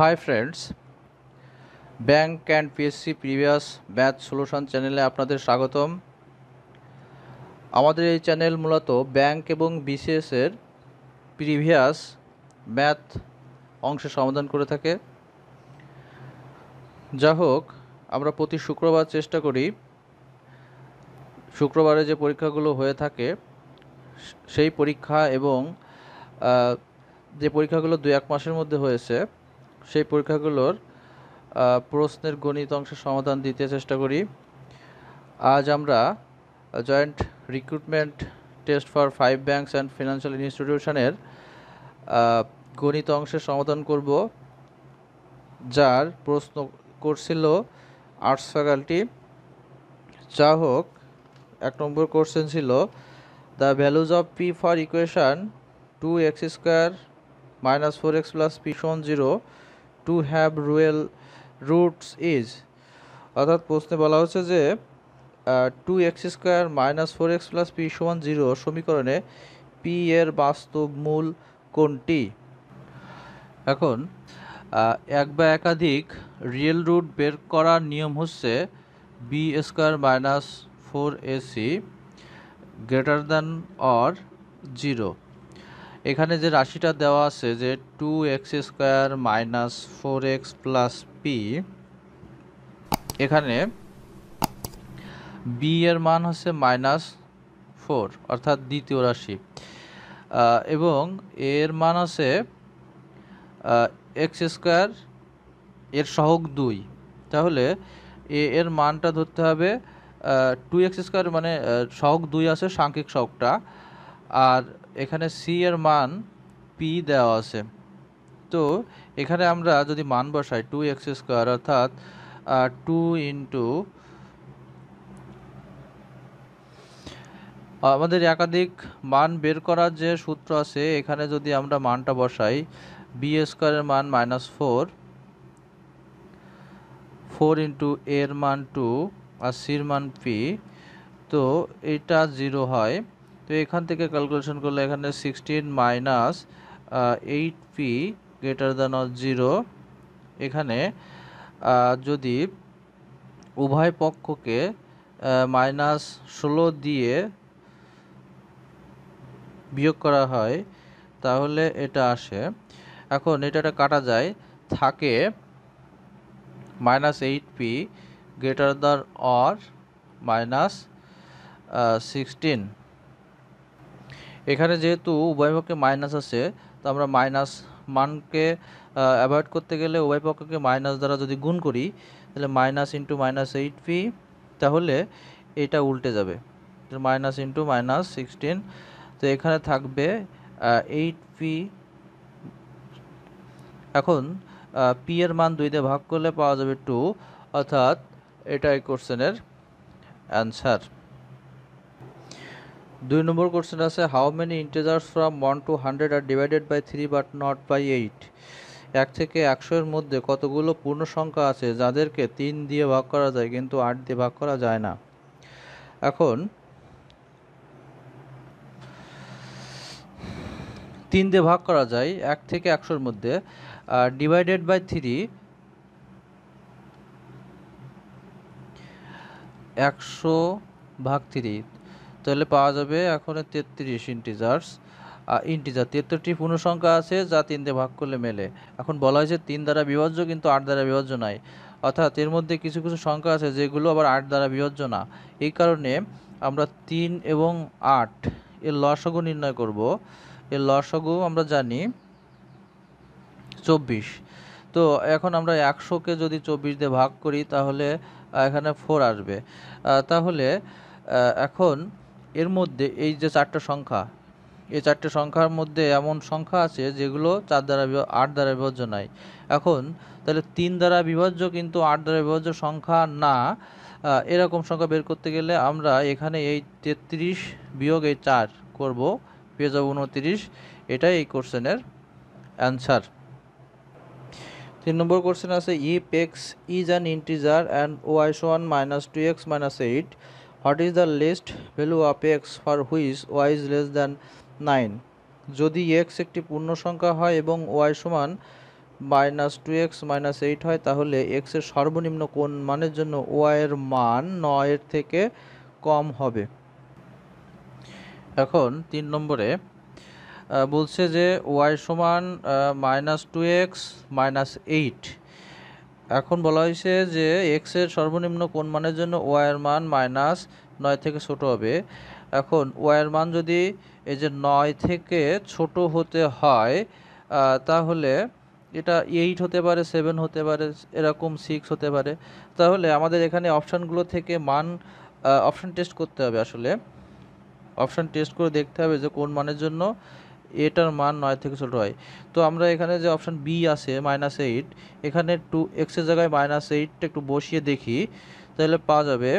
high friends bank and PSC previous math solution চ্যানেলে আপনাদের স্বাগতম আমাদের এই চ্যানেল মূলত ব্যাংক এবং বিসিএসের প্রিভিয়াস ম্যাথ অংশে সমাধান করে থাকে যা হোক আমরা প্রতি শুক্রবার চেষ্টা করি শুক্রবারে যে পরীক্ষাগুলো হয়ে থাকে সেই পরীক্ষা এবং যে পরীক্ষাগুলো দু এক মাসের মধ্যে হয়েছে সেই পরীক্ষাগুলোর প্রশ্নের গণিত অংশের সমাধান দিতে চেষ্টা করি আজ আমরা joint recruitment test for five banks and financial ইনস্টিটিউশনের গণিত অংশের সমাধান করব যার প্রশ্ন করছিল আর্টস ফ্যাকাল্টি যা হোক এক নম্বর কোশ্চেন ছিল the values of P for equation two X square minus four X plus P shown zero to have real roots is অর্থাৎ প্রশ্নে বলা হচ্ছে যে two X square minus four X plus P সমান zero সমীকরণে P এর বাস্তব মূল কোনটি এখন এক বা একাধিক রিয়েল রুট বের করার নিয়ম হচ্ছে B square minus four AC greater than or zero এখানে যে রাশিটা দেওয়া আছে যে two X square minus four X plus P এখানে বি এর মান হচ্ছে মাইনাস ফোর অর্থাৎ দ্বিতীয় রাশি এবং এর মান আছে এক্স স্কোয়ার এর সহক দুই তাহলে এ এর মানটা ধরতে হবে টু এক্স স্কোয়ার মানে সহক দুই আছে সাংখ্যিক সহকটা আর এখানে সি এর মান পি দেওয়া আছে তো এখানে আমরা যদি মান বসাই টু এক্স স্কোয়ার অর্থাৎ টু ইন্টু আমাদের একাধিক মান বের করার যে সূত্র আছে এখানে যদি আমরা মানটা বসাই বি স্কোয়ারের মান মাইনাস ফোর ফোর ইন্টু এর মান টু আর সির মান পি তো এটা জিরো হয় তো এখান থেকে ক্যালকুলেশন করলে এখানে sixteen minus eight P greater than zero এখানে যদি উভয় পক্ষকে মাইনাস ষোলো দিয়ে বিয়োগ করা হয় তাহলে এটা আসে এখন এটা কাটা যায় থাকে minus eight P greater than or minus sixteen এখানে যেহেতু উভয় পক্ষে মাইনাস আছে তো আমরা মাইনাস মানকে অ্যাভয়েড করতে গেলে উভয় পক্ষকে মাইনাস দ্বারা যদি গুণ করি তাহলে minus into minus eight P তাহলে এটা উল্টে যাবে মাইনাস ইন্টু মাইনাস সিক্সটিন তো এখানে থাকবে এইট পি এখন পি এর মান দুই দিয়ে ভাগ করলে পাওয়া যাবে টু অর্থাৎ এটাই কোশ্চেনের অ্যান্সার দুই নম্বর কোশ্চেন আছে how many integers from one to hundred are divided by three but not by eight এক থেকে একশোর মধ্যে কতগুলো পূর্ণ সংখ্যা আছে যাদেরকে তিন দিয়ে ভাগ করা যায় কিন্তু আট দিয়ে ভাগ করা যায় না এখন তিন দিয়ে ভাগ করা যায় এক থেকে একশোর মধ্যে আর ডিভাইডেড বাই থ্রি একশো ভাগ থ্রি তাহলে পাওয়া যাবে এখন তেত্রিশ ইন্টিজার্স ইন্টিজার তেত্তরটি পূর্ণসংখ্যা আছে যা তিন দিয়ে ভাগ করলে মেলে এখন বলা হয়েছে তিন দ্বারা বিভাজ্য কিন্তু আট দ্বারা বিভাজ্য নাই অর্থাৎ এর মধ্যে কিছু কিছু সংখ্যা আছে যেগুলো আবার আট দ্বারা বিভাজ্য না এই কারণে আমরা তিন এবং আট এর লসগু নির্ণয় করব এর লসগু আমরা জানি চব্বিশ তো এখন আমরা একশোকে যদি চব্বিশ দিয়ে ভাগ করি তাহলে এখানে ফোর আসবে তাহলে এখন এর মধ্যে এই যে চারটা সংখ্যা এই চারটে সংখ্যার মধ্যে এমন সংখ্যা আছে যেগুলো চার দ্বারা আট দ্বারা বিভাজ্য নাই এখন তাহলে তিন দ্বারা বিভাজ্য কিন্তু আট দ্বারা বিভাজ্য সংখ্যা না এরকম সংখ্যা বের করতে গেলে আমরা এখানে এই তেত্রিশ বিয়োগ এই চার করব পেয়ে যাবো উনত্রিশ এটাই এই কোশ্চেনের অ্যান্সার তিন নম্বর কোশ্চেন আছে if X is an integer and Y is one minus two X minus eight what is the least value of X for which Y is less than nine যদি এক্স একটি পূর্ণ সংখ্যা হয় এবং Y সমান minus two X minus eight হয় তাহলে এক্সের সর্বনিম্ন কোন মানের জন্য ওয়াইয়ের মান নয়ের থেকে কম হবে এখন তিন নম্বরে বলছে যে ওয়াই সমান minus two X minus eight এখন বলা হয়েছে যে এক্স এর সর্বনিম্ন কোন মানের জন্য ওয়াই এর মান মাইনাস নয় থেকে ছোট হবে এখন ওয়াই এর মান যদি এই যে নয় থেকে ছোট হতে হয় তাহলে এটা এইট হতে পারে সেভেন হতে পারে এরকম সিক্স হতে পারে তাহলে আমাদের এখানে অপশানগুলো থেকে মান অপশান টেস্ট করতে হবে আসলে অপশান টেস্ট করে দেখতে হবে যে কোন মানের জন্য এটার মান নয় থেকে ছোটো হয় তো আমরা এখানে যে অপশান বি আছে মাইনাস এইট এখানে টু এক্সের জায়গায় মাইনাস এইটটা একটু বসিয়ে দেখি তাহলে পাওয়া যাবে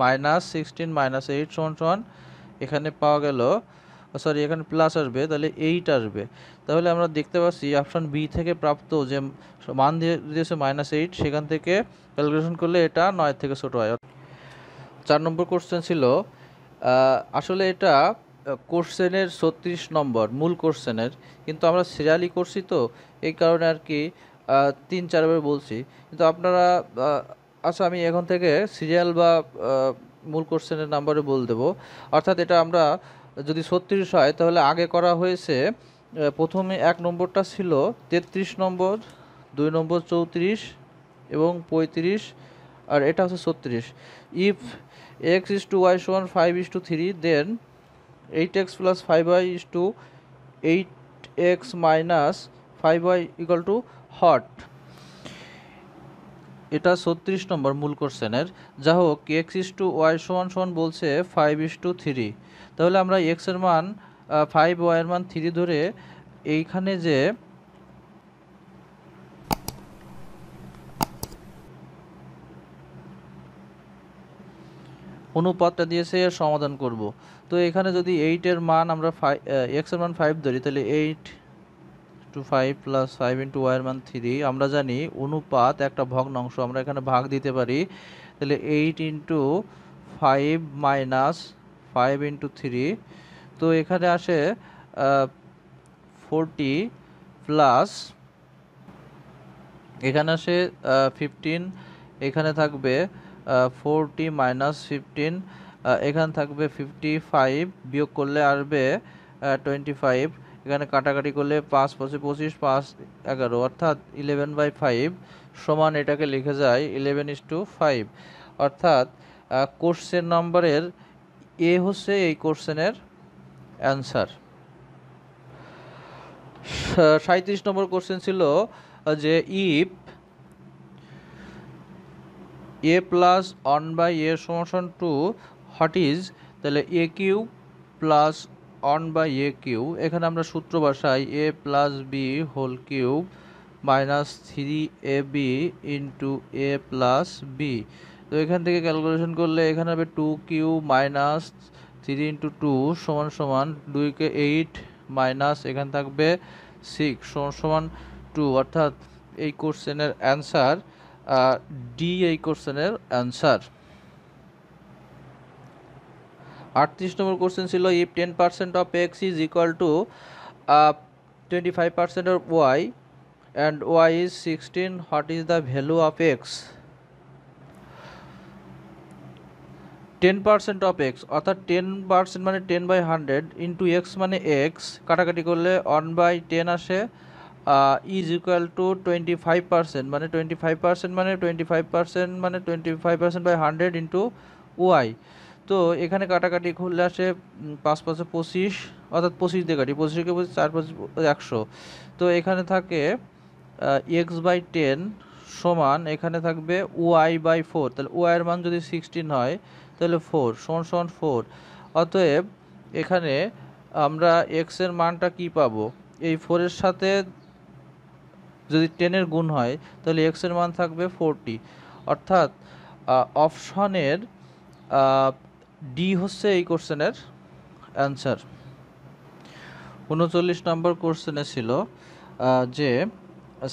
মাইনাস সিক্সটিন মাইনাস এইট সমান সমান এখানে পাওয়া গেল সরি এখানে প্লাস আসবে তাহলে এইট আসবে তাহলে আমরা দেখতে পাচ্ছি অপশান বি থেকে প্রাপ্ত যে মান দিয়ে দিয়েছে মাইনাস এইট সেখান থেকে ক্যালকুলেশন করলে এটা নয় থেকে ছোটো হয় চার নম্বর কোশ্চেন ছিল আসলে এটা কোশ্চেনের ছত্রিশ নম্বর মূল কোশ্চেনের কিন্তু আমরা সিরিয়ালি করছি তো এই কারণে আর কি তিন চারবার বলছি কিন্তু আপনারা আচ্ছা আমি এখন থেকে সিরিয়াল বা মূল কোশ্চেনের নাম্বারে বল দেব অর্থাৎ এটা আমরা যদি ছত্রিশ হয় তাহলে আগে করা হয়েছে প্রথমে এক নম্বরটা ছিল তেত্রিশ নম্বর দুই নম্বর চৌত্রিশ এবং পঁয়ত্রিশ আর এটা হচ্ছে ছত্রিশ if X is to Y swan five is to three then eight X plus five Y is to eight X minus five Y equal to what এটা ছত্রিশ নম্বর মূল কোশ্চেনের যা হোক এক্স ইস টু ওয়াই সমান সমান বলছে ফাইভ ইস টু থ্রি তাহলে আমরা এক্সের মান ফাইভ ওয়াইয়ের মান থ্রি ধরে এইখানে যে অনুপাতটা দিয়ে সে সমাধান করব তো এখানে যদি এইটের মান আমরা ফাইভ এক্সের মান ফাইভ ধরি তাহলে eight to five plus five into ওয়াইয়ের মান থ্রি আমরা জানি অনুপাত একটা ভগ্নাংশ আমরা এখানে ভাগ দিতে পারি তাহলে eight into five minus five into three তো এখানে আসে ফোরটি প্লাস এখানে আসে ফিফটিন এখানে থাকবে ফোরটি মাইনাস ফিফটিন এখানে থাকবে ফিফটি ফাইভ বিয়োগ করলে আসবে টোয়েন্টি ফাইভ এখানে কাটাকাটি করলে পাঁচ পঁচিশ পঁচিশ পাঁচ এগারো অর্থাৎ ইলেভেন বাই ফাইভ সমান এটাকে লিখে যায় ইলেভেন ইস টু ফাইভ অর্থাৎ কোর্সের নম্বরের এ হচ্ছে এই কোর্সেনের অ্যান্সার সাঁত্রিশ নম্বর কোশ্চেন ছিল যে if A plus one by A সমাসন টু হট ইজ তাহলে A cube plus one by A cube এখানে আমরা সূত্র বাসাই A plus B whole cube minus three A B into A plus B তো এখান থেকে ক্যালকুলেশন করলে এখানে হবে two cube minus three into two সমান সমান দুইকে এইট মাইনাস এখানে থাকবে সিক্স সমান সমান টু অর্থাৎ এই কোশ্চেনের অ্যান্সার ডি এই কোশ্চেনের অ্যান্সার আটত্রিশ নম্বর কোশ্চেন ছিল if ten percent of X is equal to twenty five percent of Y and Y is sixteen what is the value of X ten percent of X অর্থাৎ ten percent মানে ten by hundred into X মানে X কাটাকাটি করলে one by ten আসে is equal to twenty five percent মানে twenty five percent মানে twenty five percent মানে twenty five percent by hundred into Y তো এখানে কাটাকাটি খুললে আসে পাঁচ পাঁচে পঁচিশ অর্থাৎ পঁচিশ দিয়ে কাটি পঁচিশকে পঁচিশ চার পাঁচ একশো তো এখানে থাকে এক্স বাই টেন সমান এখানে থাকবে ওয়াই বাই ফোর তাহলে ওয়াইয়ের মান যদি সিক্সটিন হয় তাহলে ফোর সমান সমান ফোর অতএব এখানে আমরা এক্সের মানটা কি পাবো এই ফোরের সাথে যদি টেনের গুণ হয় তাহলে এক্সের মান থাকবে ফোরটি অর্থাৎ অপশনের ডি হচ্ছে এই কোশ্চেনের অ্যান্সার উনচল্লিশ নম্বর কোশ্চেনে ছিল যে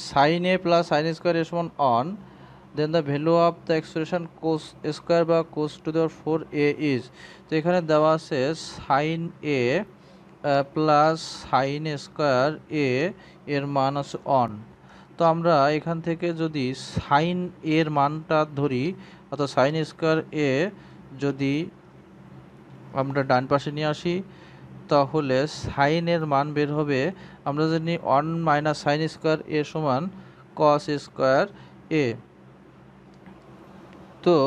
sine A plus sine square is one one then the value of the expression cos square বা কোস টু দেওয়ার ফোর এ ইজ তো এখানে দেওয়া আছে sine A plus sine square A এর মান আছে অন তো আমরা এখান থেকে যদি সাইন এর মানটা ধরি অর্থাৎ সাইন স্কোয়ার এ যদি আমরা ডান পাশে নিয়ে আসি তাহলে সাইনের মান বের হবে আমরা জানি one minus sine square A সমান কস স্কোয়ার এ তো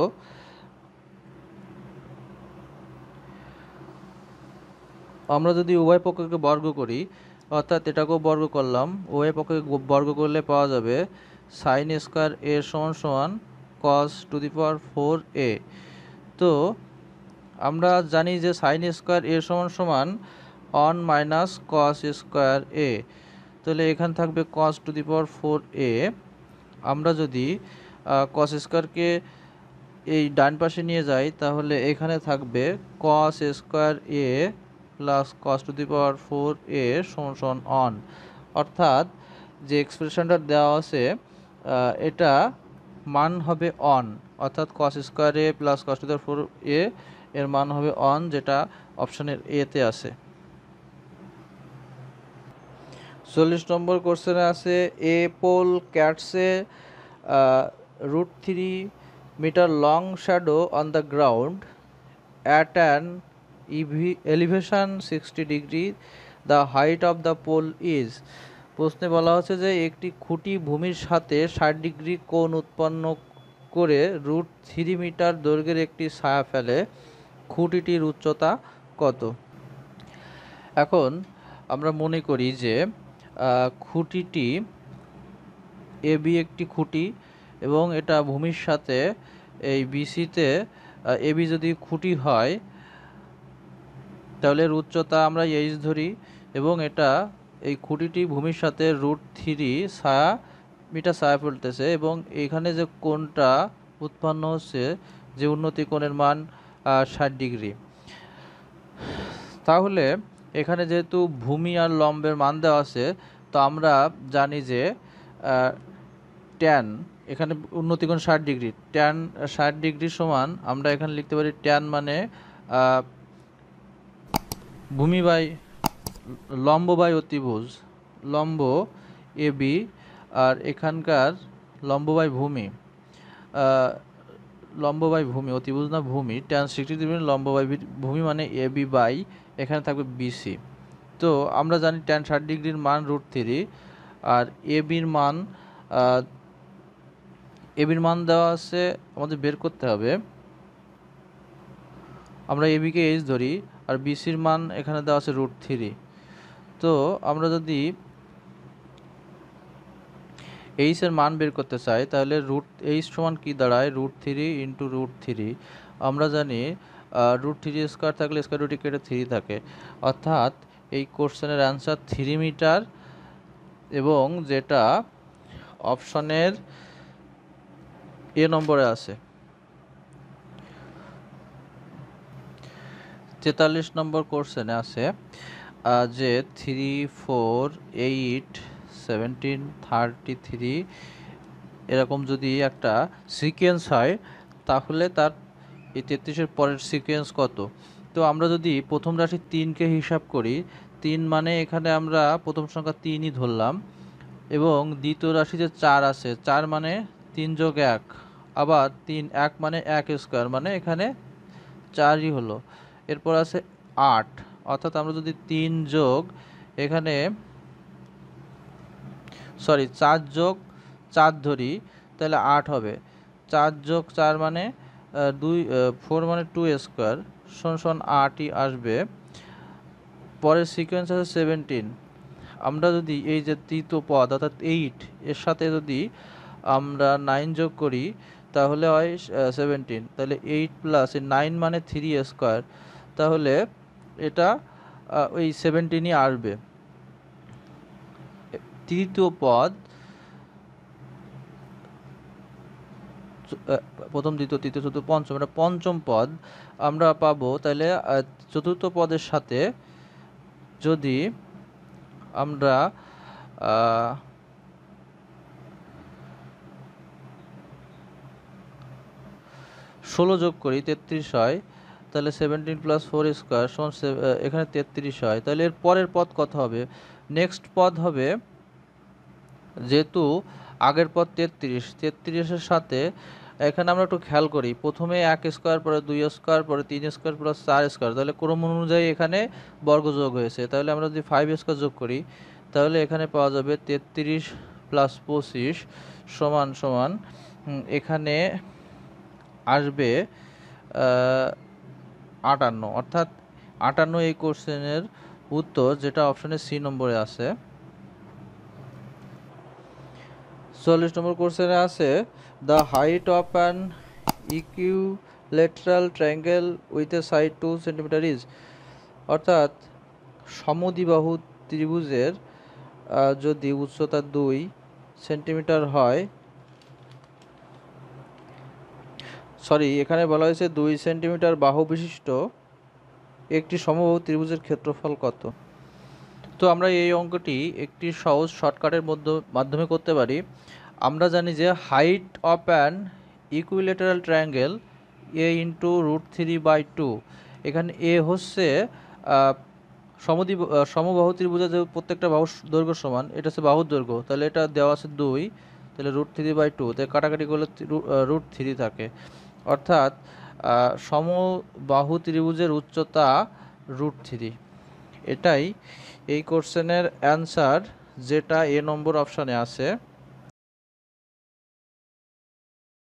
আমরা যদি উভয় পক্ষকে বর্গ করি অর্থাৎ এটাকেও বর্গ করলাম ও এ পক্ষে বর্গ করলে পাওয়া যাবে সাইন স্কোয়ার এ সমান সমান কস টু দি পাওয়ার ফোর এ তো আমরা জানি যে সাইন স্কোয়ার এ সমান সমান one minus cos square A তাহলে এখানে থাকবে কস টু দি পাওয়ার ফোর এ আমরা যদি কস স্কোয়ারকে এই ডান পাশে নিয়ে যাই তাহলে এখানে থাকবে cos square A plus cos to the power four A সমান সমান অন অর্থাৎ যে এক্সপ্রেশনটা দেওয়া আছে এটা মান হবে অন অর্থাৎ cos square A plus cos to the power four A এর মান হবে অন যেটা অপশানের এতে আছে চল্লিশ নম্বর কোশ্চেনে আছে A pole casts root three metre long shadow on the ground at an elevation sixty degree the height of the pole is প্রশ্নে বলা হচ্ছে যে একটি খুঁটি ভূমির সাথে ষাট ডিগ্রি কোণ উৎপন্ন করে রুট থ্রি মিটার দৈর্ঘ্যের একটি ছায়া ফেলে খুঁটিটির উচ্চতা কত এখন আমরা মনে করি যে খুঁটিটি এ বি একটি খুঁটি এবং এটা ভূমির সাথে এই বিসিতে বি যদি খুঁটি হয় তাহলে এর উচ্চতা আমরা এইচ ধরি এবং এটা এই খুঁটিটি ভূমির সাথে রুট থ্রি ছায়া মিটার ছায়া ফেলতেছে এবং এখানে যে কোনটা উৎপন্ন হচ্ছে যে উন্নতি কোণের মান ষাট ডিগ্রি তাহলে এখানে যেহেতু ভূমি আর লম্বের মান দেওয়া আছে তো আমরা জানি যে ট্যান এখানে উন্নতিকোণ ষাট ডিগ্রি ট্যান ষাট ডিগ্রি সমান আমরা এখানে লিখতে পারি ট্যান মানে ভূমি বাই লম্ব বাই অতিভুজ লম্ব এ বি আর এখানকার লম্ব ভূমি লম্ব ভূমি অতিভুজ না ভূমি টেন সিক্সটি ডিগ্রি লম্ব ভূমি মানে এ বি বাই এখানে থাকবে বিসি তো আমরা জানি টেন ষাট ডিগ্রির মান রুট থ্রি আর এ বির মান এ বির মান দেওয়া আছে আমাদের বের করতে হবে আমরা এ বিকে এইচ ধরি আর বিসির মান এখানে দেওয়া আছে রুট থ্রি তো আমরা যদি এইচ এর মান বের করতে চাই তাহলে রুট এইচ সমান কী দাঁড়ায় root three into root three আমরা জানি রুট থ্রি স্কোয়ার থাকলে স্কোয়ার রুটি কেটে থ্রি থাকে অর্থাৎ এই কোশ্চেনের অ্যান্সার থ্রি মিটার এবং যেটা অপশনের এ নম্বরে আছে তেতাল্লিশ নম্বর কোশ্চেনে আছে যে three four eight seventeen thirty three এরকম যদি একটা সিকোয়েন্স হয় তাহলে তার এই তেত্রিশের পরের সিকোয়েন্স কত তো আমরা যদি প্রথম রাশি তিনকে হিসাব করি তিন মানে এখানে আমরা প্রথম সংখ্যা তিনই ধরলাম এবং দ্বিতীয় রাশি যে চার আছে চার মানে তিন যোগ এক আবার তিন এক মানে এক স্কোয়ার মানে এখানে চারই হলো এরপর আছে আট অর্থাৎ আমরা যদি তিন যোগ এখানে সরি চার যোগ চার ধরি তাহলে আট হবে চার যোগ চার মানে দুই ফোর মানে টু স্কোয়ার শোন শোন আটই আসবে পরের সিকোয়েন্স আছে সেভেন্টিন আমরা যদি এই যে তৃতীয় পদ অর্থাৎ এইট এর সাথে যদি আমরা নাইন যোগ করি তাহলে হয় সেভেন্টিন তাহলে এইট প্লাস নাইন মানে থ্রি স্কোয়ার তাহলে এটা ওই সেভেন্টিনই আসবে তৃতীয় পদ প্রথম দ্বিতীয় তৃতীয় চতুর্থ পঞ্চম এটা পঞ্চম পদ আমরা পাবো তাহলে চতুর্থ পদের সাথে যদি আমরা ষোলো যোগ করি তেত্রিশ হয় তাহলে সেভেন্টিন প্লাস ফোর স্কোয়ার সমান এখানে তেত্রিশ হয় তাহলে এর পরের পদ কত হবে নেক্সট পদ হবে যেহেতু আগের পদ তেত্রিশ তেত্রিশের সাথে এখানে আমরা একটু খেয়াল করি প্রথমে এক স্কোয়ার পরে দুই স্কোয়ার পরে তিন স্কোয়ার প্লাস চার স্কোয়ার তাহলে ক্রম অনুযায়ী এখানে বর্গ যোগ হয়েছে তাহলে আমরা যদি ফাইভ স্কোয়ার যোগ করি তাহলে এখানে পাওয়া যাবে তেত্রিশ প্লাস পঁচিশ সমান সমান এখানে আসবে আটান্ন অর্থাৎ আটান্ন এই কোশ্চেনের উত্তর যেটা অপশানে সি নম্বরে আছে চল্লিশ নম্বর কোশ্চেনে আছে the height of an equilateral triangle with a side two centimetre is অর্থাৎ সমদিবাহু ত্রিভুজের যদি উচ্চতা দুই সেন্টিমিটার হয় সরি এখানে বলা হয়েছে দুই সেন্টিমিটার বাহু বিশিষ্ট একটি সমবাহু ত্রিভুজের ক্ষেত্রফল কত তো আমরা এই অঙ্কটি একটি সহজ শর্টকাটের মধ্যে মাধ্যমে করতে পারি আমরা জানি যে height of an equilateral triangle A into root three by two এখানে এ হচ্ছে সমদি সমবাহু ত্রিভুজের যে প্রত্যেকটা বাহু দৈর্ঘ্য সমান এটা হচ্ছে বাহুর দৈর্ঘ্য তাহলে এটা দেওয়া আছে দুই তাহলে রুট থ্রি বাই টু তাই কাটাকাটি করলে রুট থ্রি থাকে অর্থাৎ সমবাহু ত্রিভুজের উচ্চতা রুট থ্রি এটাই এই কোশ্চেনের অ্যান্সার যেটা এ নম্বর অপশানে আছে